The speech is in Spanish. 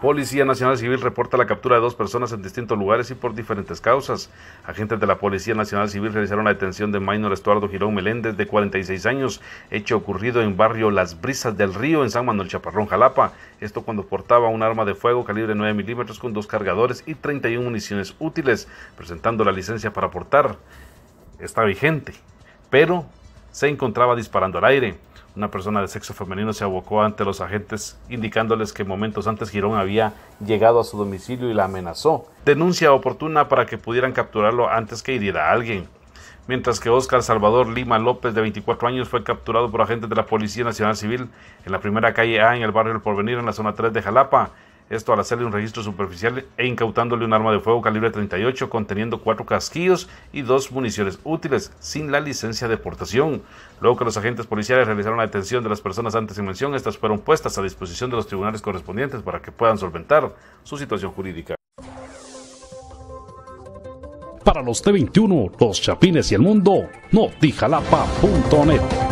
Policía Nacional Civil reporta la captura de dos personas en distintos lugares y por diferentes causas. Agentes de la Policía Nacional Civil realizaron la detención de Maynor Estuardo Girón Meléndez, de 46 años, hecho ocurrido en barrio Las Brisas del Río, en San Manuel Chaparrón, Jalapa. Esto cuando portaba un arma de fuego calibre 9 milímetros con dos cargadores y 31 municiones útiles, presentando la licencia para portar. Está vigente, pero se encontraba disparando al aire. Una persona de sexo femenino se abocó ante los agentes indicándoles que momentos antes Girón había llegado a su domicilio y la amenazó. Denuncia oportuna para que pudieran capturarlo antes que hiriera a alguien. Mientras que Oscar Salvador Lima López, de 24 años, fue capturado por agentes de la Policía Nacional Civil en la primera calle A en el barrio El Porvenir, en la zona 3 de Jalapa. Esto al hacerle un registro superficial e incautándole un arma de fuego calibre 38 conteniendo cuatro casquillos y dos municiones útiles sin la licencia de portación. Luego que los agentes policiales realizaron la detención de las personas antes en mención, estas fueron puestas a disposición de los tribunales correspondientes para que puedan solventar su situación jurídica. Para los T21, los Chapines y el Mundo, notijalapa.net.